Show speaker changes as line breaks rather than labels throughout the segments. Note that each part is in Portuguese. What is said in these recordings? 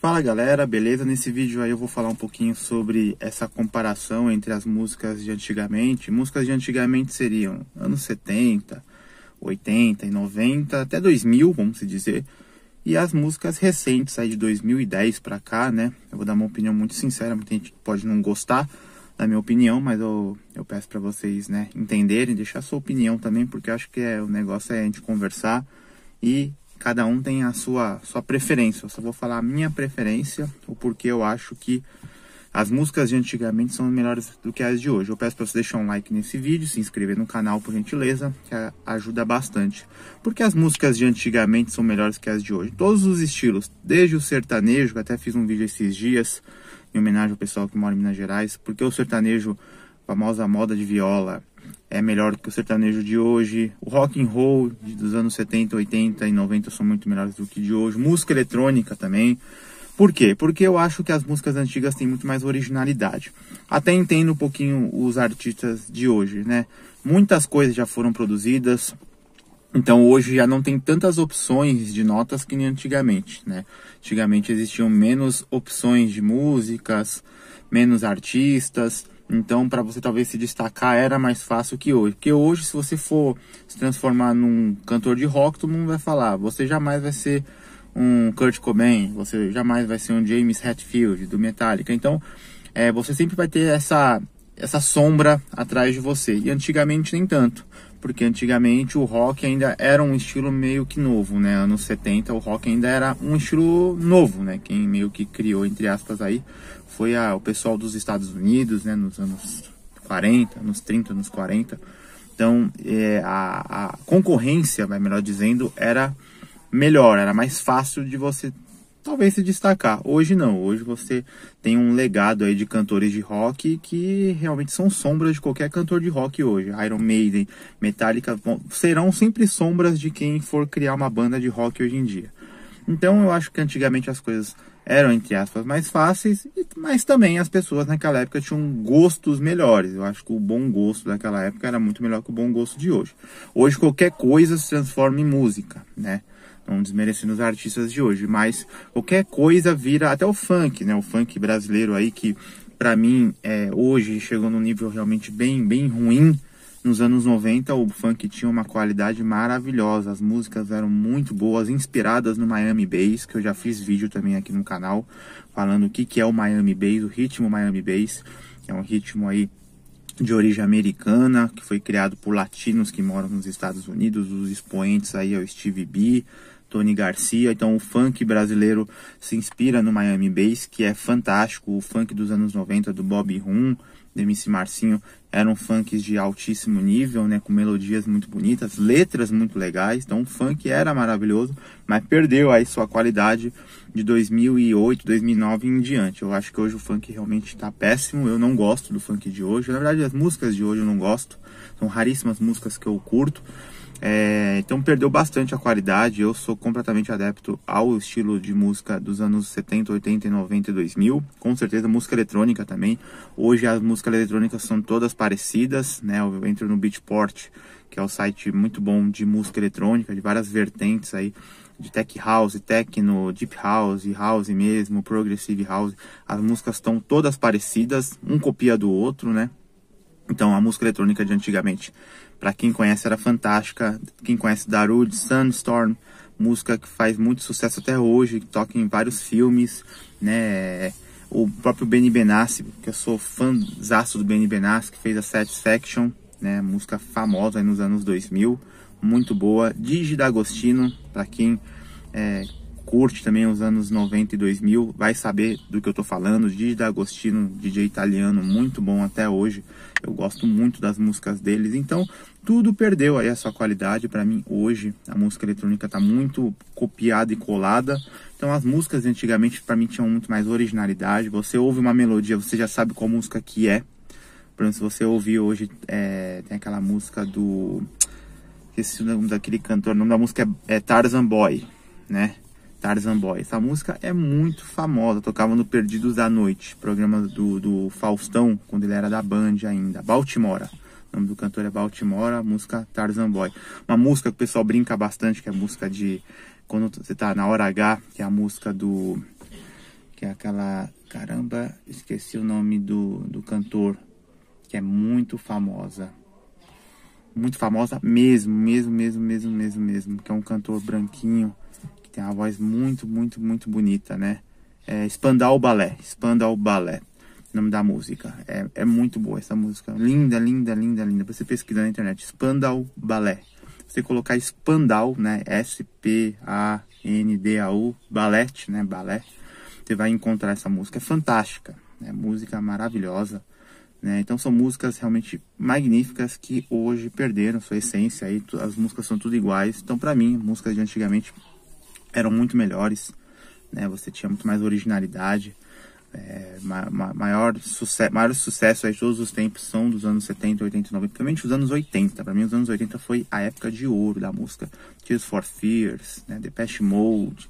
Fala galera, beleza? Nesse vídeo aí eu vou falar um pouquinho sobre essa comparação entre as músicas de antigamente. Músicas de antigamente seriam anos 70, 80 e 90, até 2000, vamos se dizer. E as músicas recentes aí de 2010 para cá, né? Eu vou dar uma opinião muito sincera, muita gente pode não gostar da minha opinião, mas eu, eu peço para vocês, né, entenderem, deixar sua opinião também, porque acho que é, o negócio é a gente conversar e cada um tem a sua, sua preferência. Eu só vou falar a minha preferência, o porquê eu acho que as músicas de antigamente são melhores do que as de hoje. Eu peço para você deixar um like nesse vídeo, se inscrever no canal por gentileza, que ajuda bastante. Porque as músicas de antigamente são melhores que as de hoje. Todos os estilos, desde o sertanejo, que até fiz um vídeo esses dias em homenagem ao pessoal que mora em Minas Gerais, porque o sertanejo, a famosa moda de viola, é melhor que o sertanejo de hoje. O rock and roll dos anos 70, 80 e 90 são muito melhores do que de hoje. Música eletrônica também. Por quê? Porque eu acho que as músicas antigas têm muito mais originalidade. Até entendo um pouquinho os artistas de hoje, né? Muitas coisas já foram produzidas, então hoje já não tem tantas opções de notas que nem antigamente, né? Antigamente existiam menos opções de músicas, menos artistas, então, para você talvez se destacar era mais fácil que hoje. Porque hoje, se você for se transformar num cantor de rock, todo mundo vai falar: você jamais vai ser um Kurt Cobain, você jamais vai ser um James Hetfield do Metallica. Então, é, você sempre vai ter essa essa sombra atrás de você. E antigamente nem tanto porque antigamente o rock ainda era um estilo meio que novo, né? Anos 70 o rock ainda era um estilo novo, né? Quem meio que criou, entre aspas, aí foi a, o pessoal dos Estados Unidos, né? Nos anos 40, nos 30, nos 40. Então é, a, a concorrência, né? melhor dizendo, era melhor, era mais fácil de você talvez se destacar. Hoje não, hoje você tem um legado aí de cantores de rock que realmente são sombras de qualquer cantor de rock hoje. Iron Maiden, Metallica vão, serão sempre sombras de quem for criar uma banda de rock hoje em dia. Então eu acho que antigamente as coisas eram, entre aspas, mais fáceis, mas também as pessoas naquela época tinham gostos melhores. Eu acho que o bom gosto daquela época era muito melhor que o bom gosto de hoje. Hoje qualquer coisa se transforma em música, né? Não desmerecendo os artistas de hoje, mas qualquer coisa vira até o funk, né? O funk brasileiro aí que para mim é, hoje chegou num nível realmente bem, bem ruim nos anos 90, o funk tinha uma qualidade maravilhosa, as músicas eram muito boas, inspiradas no Miami Bass, que eu já fiz vídeo também aqui no canal, falando o que, que é o Miami Bass, o ritmo Miami Bass, que é um ritmo aí de origem americana, que foi criado por latinos que moram nos Estados Unidos, os expoentes aí é o Steve B, Tony Garcia. Então, o funk brasileiro se inspira no Miami Bass, que é fantástico. O funk dos anos 90 do Bob Rum, do MC Marcinho eram funks de altíssimo nível, né, com melodias muito bonitas, letras muito legais. Então o funk era maravilhoso, mas perdeu aí sua qualidade de 2008, 2009 em diante. Eu acho que hoje o funk realmente está péssimo. Eu não gosto do funk de hoje. Na verdade, as músicas de hoje eu não gosto. São raríssimas músicas que eu curto. É, então perdeu bastante a qualidade. Eu sou completamente adepto ao estilo de música dos anos 70, 80, 90 e 2000. Com certeza música eletrônica também. Hoje as músicas eletrônicas são todas parecidas, né? Eu entro no Beatport, que é um site muito bom de música eletrônica, de várias vertentes aí, de tech house, techno, deep house, house mesmo, progressive house. As músicas estão todas parecidas, um copia do outro, né? Então a música eletrônica de antigamente para quem conhece, era fantástica. Quem conhece Darude, Sunstorm, música que faz muito sucesso até hoje, que toca em vários filmes, né? O próprio Benny Benassi, que eu sou fãzaço do Benny Benassi, que fez a Satisfaction, né? Música famosa nos anos 2000, muito boa. Digi D'Agostino, para quem é, curte também os anos 90 e 2000, vai saber do que eu tô falando. Digi D'Agostino, DJ italiano, muito bom até hoje. Eu gosto muito das músicas deles. Então, tudo perdeu aí a sua qualidade para mim hoje. A música eletrônica está muito copiada e colada. Então as músicas antigamente para mim tinham muito mais originalidade. Você ouve uma melodia, você já sabe qual música que é. Por exemplo, se você ouvir hoje, é, tem aquela música do. esse nome daquele cantor. O nome da música é, é Tarzan Boy, né? Tarzan Boy. Essa música é muito famosa. Tocava no Perdidos da Noite, programa do, do Faustão, quando ele era da Band ainda. Baltimora. O nome do cantor é Baltimore, a música Tarzan Boy. Uma música que o pessoal brinca bastante, que é a música de. Quando você tá na hora H, que é a música do. Que é aquela. Caramba, esqueci o nome do, do cantor. Que é muito famosa. Muito famosa mesmo, mesmo, mesmo, mesmo, mesmo, mesmo. Que é um cantor branquinho. Que tem uma voz muito, muito, muito bonita, né? É Spandau Ballet. Spandau balé o nome da música. É, é muito boa essa música. Linda, linda, linda, linda. Você pesquisar na internet. Spandau Ballet. Você colocar Spandau, né? S-P-A-N-D-A-U, Ballet, né? Ballet. Você vai encontrar essa música. É fantástica. Né? Música maravilhosa. Né? Então são músicas realmente magníficas que hoje perderam sua essência. Aí, as músicas são tudo iguais. Então, para mim, músicas de antigamente eram muito melhores. Né? Você tinha muito mais originalidade é, ma ma maior suce sucesso de todos os tempos são dos anos 70, 80, 90, principalmente os anos 80. Para mim, os anos 80 foi a época de ouro da música. Tears for Fears, né, The Pest Mode,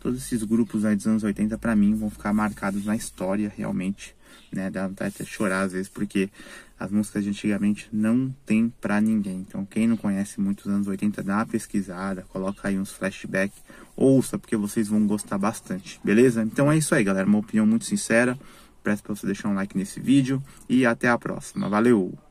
todos esses grupos aí dos anos 80, para mim, vão ficar marcados na história realmente né? Dá vontade até chorar às vezes, porque as músicas de antigamente não tem pra ninguém. Então, quem não conhece muito os anos 80, dá uma pesquisada, coloca aí uns flashback, ouça, porque vocês vão gostar bastante, beleza? Então é isso aí, galera. Uma opinião muito sincera. Peço pra você deixar um like nesse vídeo e até a próxima. Valeu!